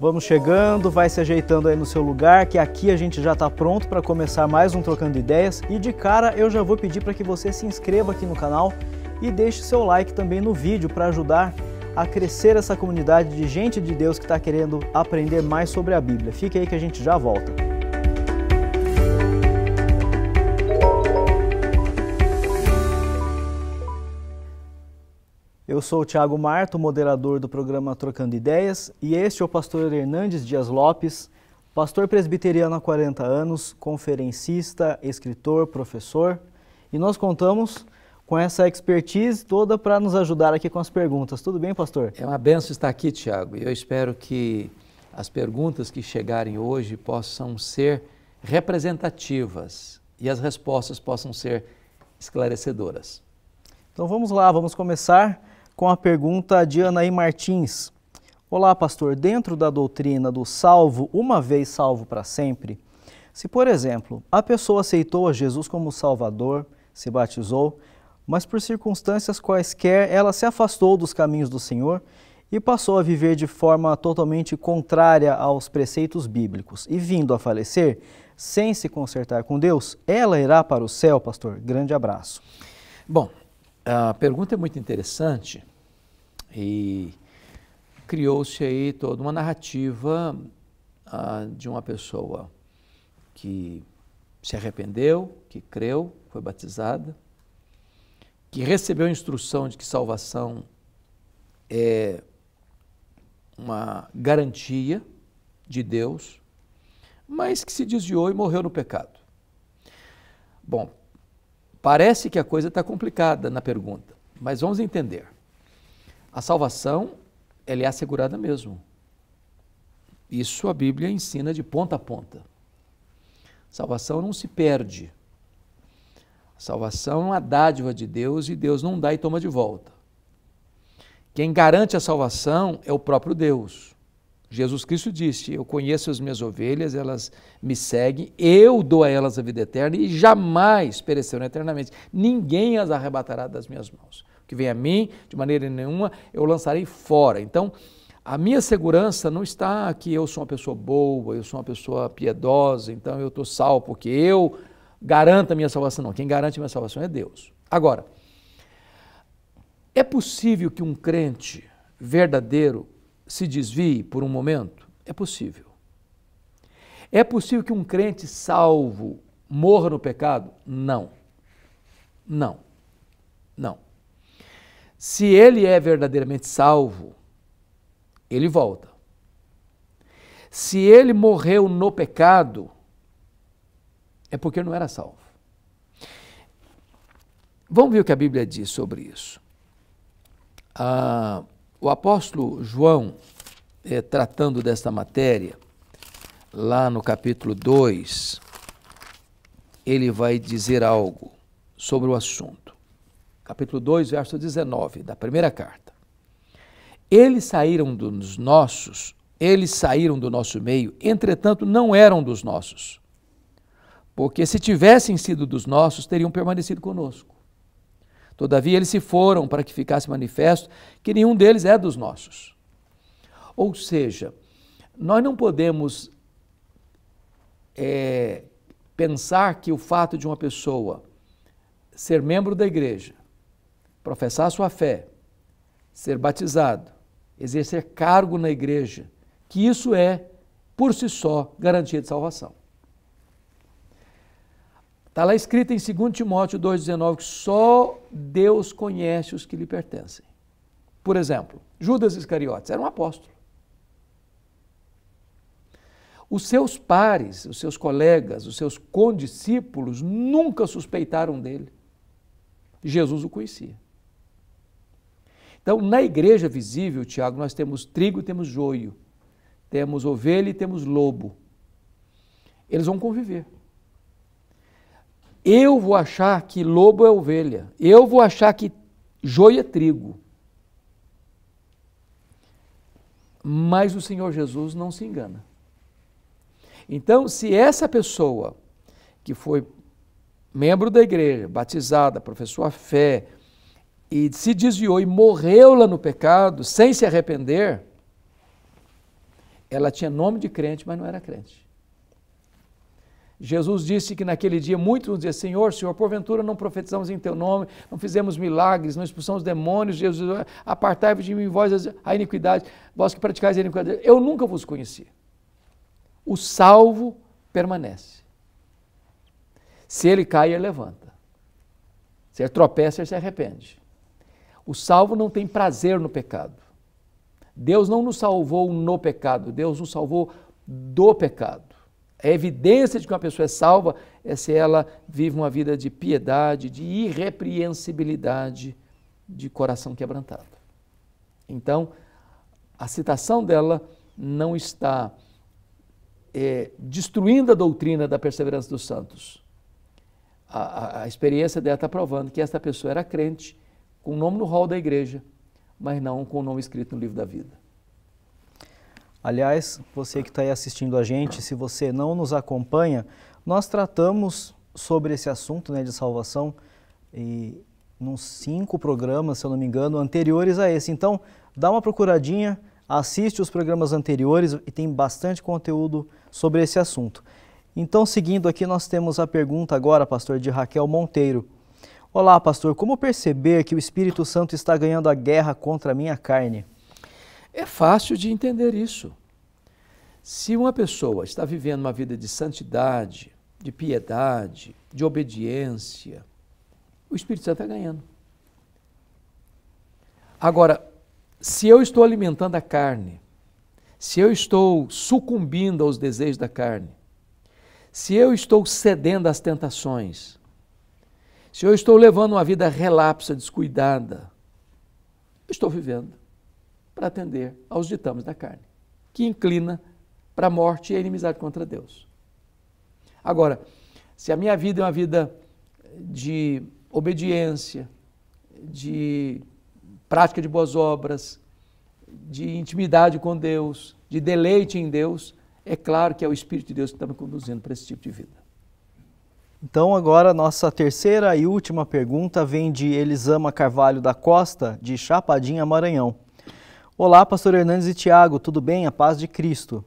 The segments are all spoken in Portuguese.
Vamos chegando, vai se ajeitando aí no seu lugar, que aqui a gente já está pronto para começar mais um Trocando Ideias. E de cara eu já vou pedir para que você se inscreva aqui no canal e deixe seu like também no vídeo para ajudar a crescer essa comunidade de gente de Deus que está querendo aprender mais sobre a Bíblia. Fique aí que a gente já volta. Eu sou o Tiago Marto, moderador do programa Trocando Ideias, e este é o pastor Hernandes Dias Lopes, pastor presbiteriano há 40 anos, conferencista, escritor, professor. E nós contamos com essa expertise toda para nos ajudar aqui com as perguntas. Tudo bem, pastor? É uma benção estar aqui, Tiago, e eu espero que as perguntas que chegarem hoje possam ser representativas e as respostas possam ser esclarecedoras. Então vamos lá, vamos começar com a pergunta de Anaí Martins. Olá, pastor. Dentro da doutrina do salvo, uma vez salvo para sempre, se, por exemplo, a pessoa aceitou a Jesus como Salvador, se batizou, mas por circunstâncias quaisquer ela se afastou dos caminhos do Senhor e passou a viver de forma totalmente contrária aos preceitos bíblicos e vindo a falecer sem se consertar com Deus, ela irá para o céu, pastor? Grande abraço. Bom, a pergunta é muito interessante e criou-se aí toda uma narrativa ah, de uma pessoa que se arrependeu, que creu, foi batizada, que recebeu a instrução de que salvação é uma garantia de Deus, mas que se desviou e morreu no pecado. Bom, parece que a coisa está complicada na pergunta, mas vamos entender. A salvação, ela é assegurada mesmo. Isso a Bíblia ensina de ponta a ponta. Salvação não se perde. Salvação é uma dádiva de Deus e Deus não dá e toma de volta. Quem garante a salvação é o próprio Deus. Jesus Cristo disse: Eu conheço as minhas ovelhas, elas me seguem, eu dou a elas a vida eterna e jamais perecerão eternamente. Ninguém as arrebatará das minhas mãos. O que vem a mim, de maneira nenhuma, eu lançarei fora. Então, a minha segurança não está que eu sou uma pessoa boa, eu sou uma pessoa piedosa, então eu estou salvo, porque eu garanto a minha salvação. Não, quem garante a minha salvação é Deus. Agora, é possível que um crente verdadeiro se desvie por um momento? É possível. É possível que um crente salvo morra no pecado? Não. Não. Não. Se ele é verdadeiramente salvo, ele volta. Se ele morreu no pecado, é porque não era salvo. Vamos ver o que a Bíblia diz sobre isso. Ah, o apóstolo João, é, tratando desta matéria, lá no capítulo 2, ele vai dizer algo sobre o assunto. Capítulo 2, verso 19 da primeira carta. Eles saíram dos nossos, eles saíram do nosso meio, entretanto não eram dos nossos. Porque se tivessem sido dos nossos, teriam permanecido conosco. Todavia eles se foram para que ficasse manifesto que nenhum deles é dos nossos. Ou seja, nós não podemos é, pensar que o fato de uma pessoa ser membro da igreja, professar sua fé, ser batizado, exercer cargo na igreja, que isso é, por si só, garantia de salvação. Está lá escrito em 2 Timóteo 2,19 que só Deus conhece os que lhe pertencem. Por exemplo, Judas Iscariotes era um apóstolo. Os seus pares, os seus colegas, os seus condiscípulos nunca suspeitaram dele. Jesus o conhecia. Então, na igreja visível, Tiago, nós temos trigo e temos joio, temos ovelha e temos lobo. Eles vão conviver. Eu vou achar que lobo é ovelha. Eu vou achar que joia é trigo. Mas o Senhor Jesus não se engana. Então, se essa pessoa que foi membro da igreja, batizada, professou a fé e se desviou e morreu lá no pecado sem se arrepender, ela tinha nome de crente, mas não era crente. Jesus disse que naquele dia muitos vão dizer: Senhor, Senhor, porventura não profetizamos em Teu nome, não fizemos milagres, não expulsamos demônios. Jesus, apartai-vos de mim, vós a iniquidade, vós que praticais a iniquidade. Eu nunca vos conheci. O salvo permanece. Se ele cai, ele levanta. Se ele tropeça, ele se arrepende. O salvo não tem prazer no pecado. Deus não nos salvou no pecado, Deus nos salvou do pecado. A evidência de que uma pessoa é salva é se ela vive uma vida de piedade, de irrepreensibilidade, de coração quebrantado. Então, a citação dela não está é, destruindo a doutrina da perseverança dos santos. A, a, a experiência dela está provando que esta pessoa era crente, com o nome no hall da igreja, mas não com o nome escrito no livro da vida. Aliás, você que está aí assistindo a gente, se você não nos acompanha, nós tratamos sobre esse assunto né, de salvação e nos cinco programas, se eu não me engano, anteriores a esse. Então, dá uma procuradinha, assiste os programas anteriores e tem bastante conteúdo sobre esse assunto. Então, seguindo aqui, nós temos a pergunta agora, pastor, de Raquel Monteiro. Olá, pastor, como perceber que o Espírito Santo está ganhando a guerra contra a minha carne? É fácil de entender isso. Se uma pessoa está vivendo uma vida de santidade, de piedade, de obediência, o Espírito Santo está ganhando. Agora, se eu estou alimentando a carne, se eu estou sucumbindo aos desejos da carne, se eu estou cedendo às tentações, se eu estou levando uma vida relapsa, descuidada, eu estou vivendo para atender aos ditames da carne, que inclina para a morte e a inimizade contra Deus. Agora, se a minha vida é uma vida de obediência, de prática de boas obras, de intimidade com Deus, de deleite em Deus, é claro que é o Espírito de Deus que está me conduzindo para esse tipo de vida. Então, agora, nossa terceira e última pergunta vem de Elisama Carvalho da Costa, de Chapadinha, Maranhão. Olá, pastor Hernandes e Tiago, tudo bem? A paz de Cristo.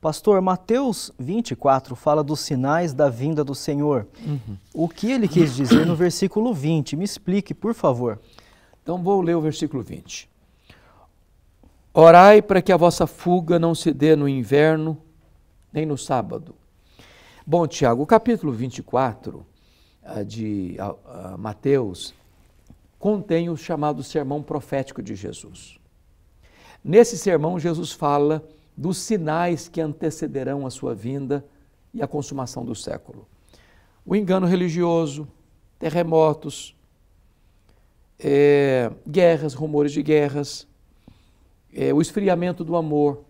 Pastor, Mateus 24 fala dos sinais da vinda do Senhor. Uhum. O que ele quis dizer no versículo 20? Me explique, por favor. Então vou ler o versículo 20. Orai para que a vossa fuga não se dê no inverno nem no sábado. Bom, Tiago, o capítulo 24 ah, de ah, ah, Mateus contém o chamado sermão profético de Jesus. Nesse sermão, Jesus fala dos sinais que antecederão a sua vinda e a consumação do século. O engano religioso, terremotos, é, guerras, rumores de guerras, é, o esfriamento do amor.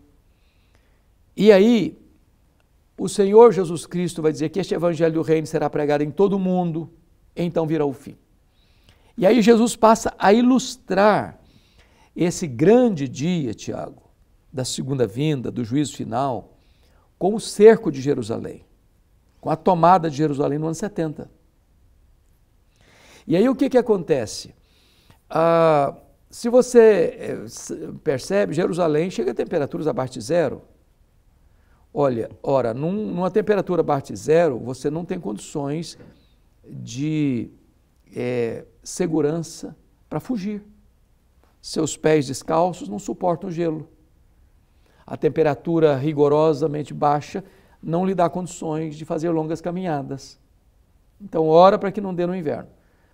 E aí, o Senhor Jesus Cristo vai dizer que este evangelho do reino será pregado em todo o mundo, então virá o fim. E aí Jesus passa a ilustrar esse grande dia, Tiago, da segunda vinda, do juízo final, com o cerco de Jerusalém, com a tomada de Jerusalém no ano 70. E aí o que, que acontece? Ah, se você eh, percebe, Jerusalém chega a temperaturas abaixo de zero. Olha, ora, num, numa temperatura abaixo de zero, você não tem condições de é, segurança para fugir. Seus pés descalços não suportam o gelo. A temperatura rigorosamente baixa não lhe dá condições de fazer longas caminhadas. Então, ora para que não dê no inverno.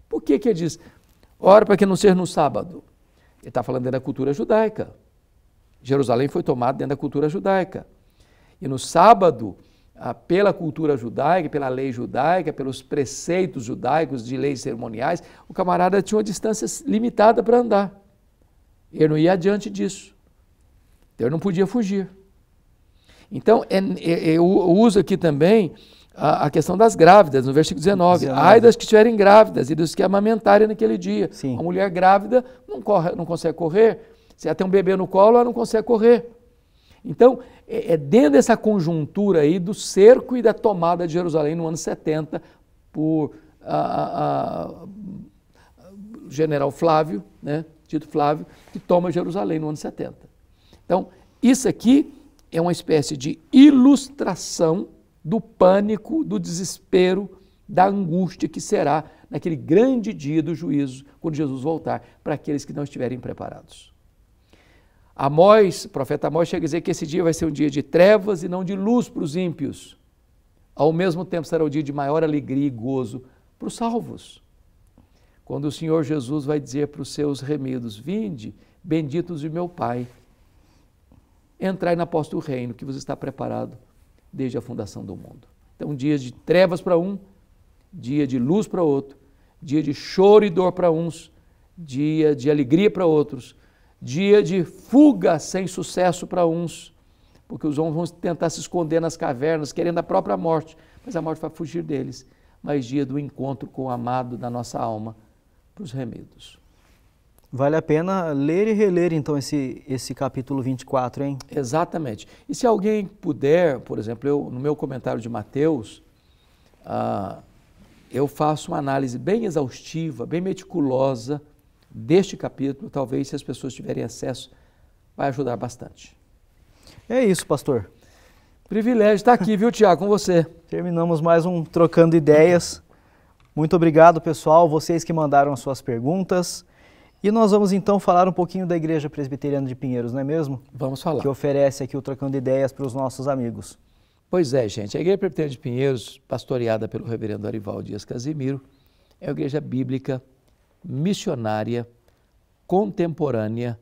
Por que, que ele diz, ora para que não seja no sábado? Ele está falando dentro da cultura judaica. Jerusalém foi tomada dentro da cultura judaica. E no sábado, pela cultura judaica, pela lei judaica, pelos preceitos judaicos de leis cerimoniais, o camarada tinha uma distância limitada para andar. Eu não ia adiante disso. Eu não podia fugir. Então, é, é, é, eu uso aqui também a, a, questão das grávidas, no versículo 19. 19. Ai das que estiverem grávidas e dos que amamentarem naquele dia. Sim. A mulher grávida não, corre, não consegue correr. Se ela tem um bebê no colo, ela não consegue correr. Então, é, é dentro dessa conjuntura aí do cerco e da tomada de Jerusalém no ano 70 por a, ah, a, ah, ah, general Flávio, né? Tito Flávio, que toma Jerusalém no ano 70. Então, isso aqui é uma espécie de ilustração do pânico, do desespero, da angústia que será naquele grande dia do juízo, quando Jesus voltar, para aqueles que não estiverem preparados. Amós, profeta Amós, chega a dizer que esse dia vai ser um dia de trevas e não de luz para os ímpios. Ao mesmo tempo será o dia de maior alegria e gozo para os salvos quando o Senhor Jesus vai dizer para os seus remidos: Vinde, benditos de meu Pai, entrai na posse do reino que vos está preparado desde a fundação do mundo. Então, dias de trevas para um, dia de luz para outro, dia de choro e dor para uns, dia de alegria para outros, dia de fuga sem sucesso para uns, porque os homens vão tentar se esconder nas cavernas, querendo a própria morte, mas a morte vai fugir deles. Mas dia do encontro com o amado da nossa alma, para os remédios. Vale a pena ler e reler então esse, esse capítulo 24, hein? Exatamente. E se alguém puder, por exemplo, eu, no meu comentário de Mateus, ah, eu faço uma análise bem exaustiva, bem meticulosa deste capítulo. Talvez, se as pessoas tiverem acesso, vai ajudar bastante. É isso, pastor. Privilégio estar aqui, viu, Tiago, com você. Terminamos mais um Trocando Ideias. Muito obrigado, pessoal, vocês que mandaram as suas perguntas. E nós vamos então falar um pouquinho da Igreja Presbiteriana de Pinheiros, não é mesmo? Vamos falar. Que oferece aqui o Trocando Ideias para os nossos amigos. Pois é, gente. A Igreja Presbiteriana de Pinheiros, pastoreada pelo reverendo Arival Dias Casimiro, é uma igreja bíblica, missionária, contemporânea,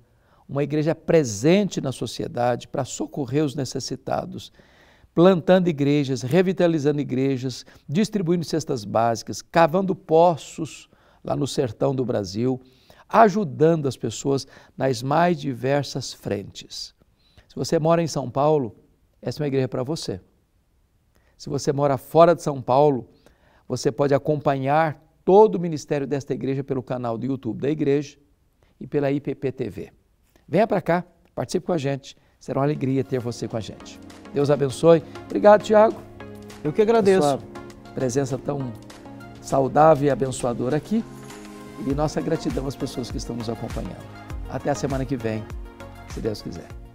uma igreja presente na sociedade para socorrer os necessitados plantando igrejas, revitalizando igrejas, distribuindo cestas básicas, cavando poços lá no sertão do Brasil, ajudando as pessoas nas mais diversas frentes. Se você mora em São Paulo, essa é uma igreja para você. Se você mora fora de São Paulo, você pode acompanhar todo o ministério desta igreja pelo canal do YouTube da igreja e pela IPPTV. Venha para cá, participe com a gente. Será uma alegria ter você com a gente. Deus abençoe. Obrigado, Tiago. Eu que agradeço. sua presença tão saudável e abençoadora aqui. E nossa gratidão às pessoas que estão nos acompanhando. Até a semana que vem, se Deus quiser.